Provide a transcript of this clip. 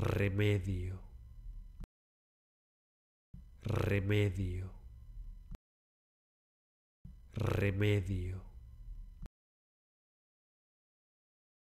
remedio, remedio, remedio.